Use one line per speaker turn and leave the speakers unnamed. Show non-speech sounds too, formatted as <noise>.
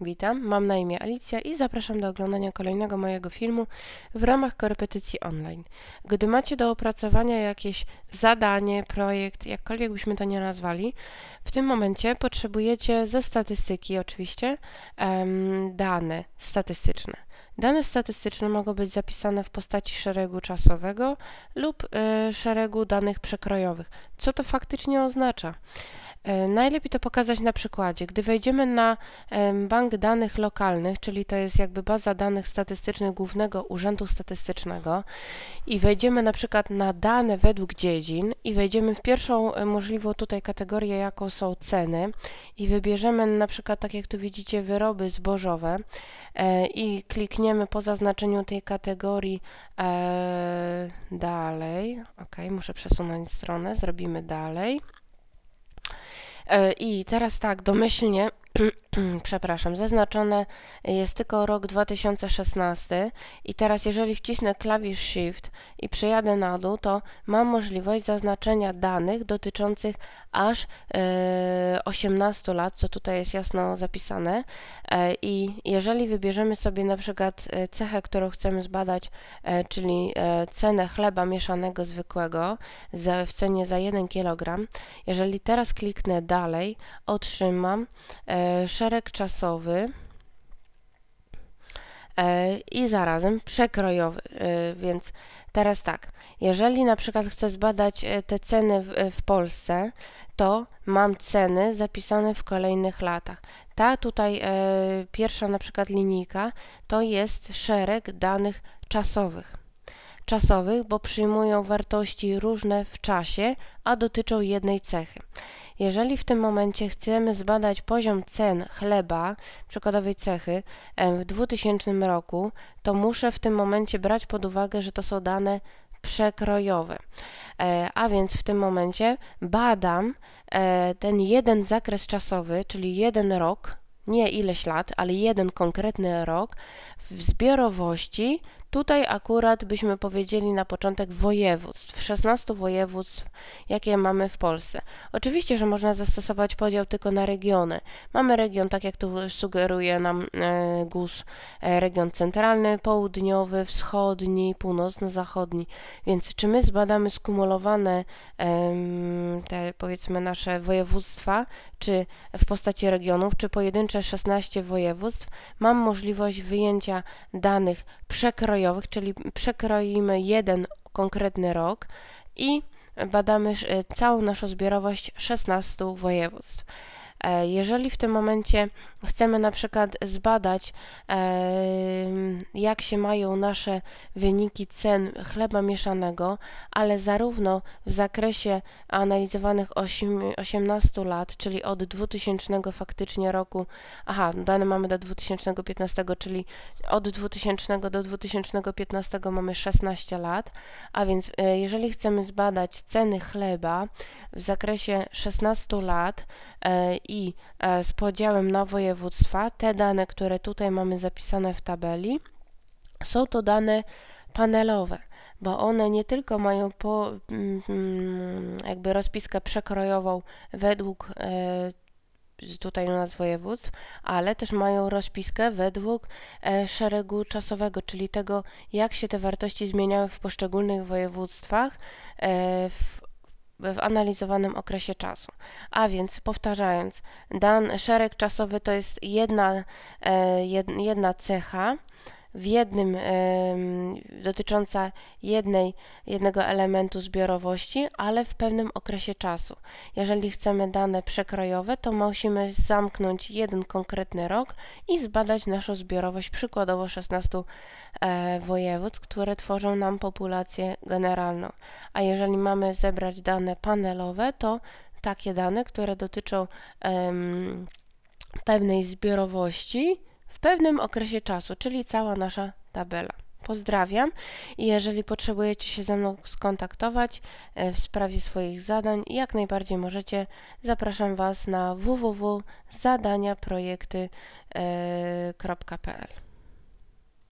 Witam, mam na imię Alicja i zapraszam do oglądania kolejnego mojego filmu w ramach korepetycji online. Gdy macie do opracowania jakieś zadanie, projekt, jakkolwiek byśmy to nie nazwali, w tym momencie potrzebujecie ze statystyki oczywiście dane statystyczne. Dane statystyczne mogą być zapisane w postaci szeregu czasowego lub y, szeregu danych przekrojowych. Co to faktycznie oznacza? E, najlepiej to pokazać na przykładzie. Gdy wejdziemy na bank danych lokalnych, czyli to jest jakby baza danych statystycznych Głównego Urzędu Statystycznego i wejdziemy na przykład na dane według dziedzin i wejdziemy w pierwszą e, możliwą tutaj kategorię, jaką są ceny i wybierzemy na przykład, tak jak tu widzicie, wyroby zbożowe e, i klikniemy po zaznaczeniu tej kategorii dalej. Ok, muszę przesunąć stronę, zrobimy dalej. E, I teraz tak, domyślnie <clears throat> Mm, przepraszam, zaznaczone jest tylko rok 2016 i teraz jeżeli wcisnę klawisz Shift i przejadę na dół, to mam możliwość zaznaczenia danych dotyczących aż e, 18 lat, co tutaj jest jasno zapisane e, i jeżeli wybierzemy sobie na przykład e, cechę, którą chcemy zbadać, e, czyli e, cenę chleba mieszanego zwykłego za, w cenie za 1 kg, jeżeli teraz kliknę dalej, otrzymam 6 e, szereg czasowy e, i zarazem przekrojowy. E, więc teraz tak, jeżeli na przykład chcę zbadać e, te ceny w, w, Polsce, to mam ceny zapisane w kolejnych latach. Ta tutaj pierwsza na przykład linijka to jest szereg danych czasowych czasowych, bo przyjmują wartości różne w czasie, a dotyczą jednej cechy. Jeżeli w tym momencie chcemy zbadać poziom cen chleba przykładowej cechy w 2000 roku, to muszę w tym momencie brać pod uwagę, że to są dane przekrojowe. E, a więc w tym momencie badam e, ten jeden zakres czasowy, czyli jeden rok, nie ileś lat, ale jeden konkretny rok w zbiorowości Tutaj akurat byśmy powiedzieli na początek województw, 16 województw, jakie mamy w Polsce. Oczywiście, że można zastosować podział tylko na regiony. Mamy region, tak jak tu sugeruje nam e, GUS, e, region centralny, południowy, wschodni, północno-zachodni. Więc czy my zbadamy skumulowane te powiedzmy nasze województwa, czy w postaci regionów, czy pojedyncze 16 województw, mam możliwość wyjęcia danych przekrojonych przekrojowych, czyli przekroimy jeden konkretny rok i badamy e, całą naszą zbiorowość 16 województw. E, jeżeli w tym momencie chcemy na przykład zbadać, e, jak się mają nasze wyniki cen chleba mieszanego, ale zarówno w zakresie analizowanych 18 lat, czyli od 2000 faktycznie roku, aha, dane mamy do 2015, czyli od 2000 do 2015 mamy 16 lat, a więc e, jeżeli chcemy zbadać ceny chleba w zakresie 16 lat i e, z podziałem na województwa, te dane, które tutaj mamy zapisane w tabeli, są to dane panelowe, bo one nie tylko mają po, mm, jakby rozpiskę przekrojową według e, tutaj u nas województw, ale też mają rozpiskę według e, szeregu czasowego, czyli tego, jak się te wartości zmieniały w poszczególnych województwach w w analizowanym okresie czasu. A więc powtarzając, dan szereg czasowy to jest jedna, e, jedna cecha w jednym dotycząca jednej, jednego elementu zbiorowości, ale w pewnym okresie czasu. Jeżeli chcemy dane przekrojowe, to musimy zamknąć jeden konkretny rok i zbadać naszą zbiorowość przykładowo 16 e, województw, które tworzą nam populację generalną. A jeżeli mamy zebrać dane panelowe, to takie dane, które dotyczą um, pewnej zbiorowości, pewnym okresie czasu, czyli cała nasza tabela. Pozdrawiam i jeżeli potrzebujecie się ze mną skontaktować e, w sprawie swoich zadań, jak najbardziej możecie, zapraszam Was na www.zadaniaprojekty.pl e,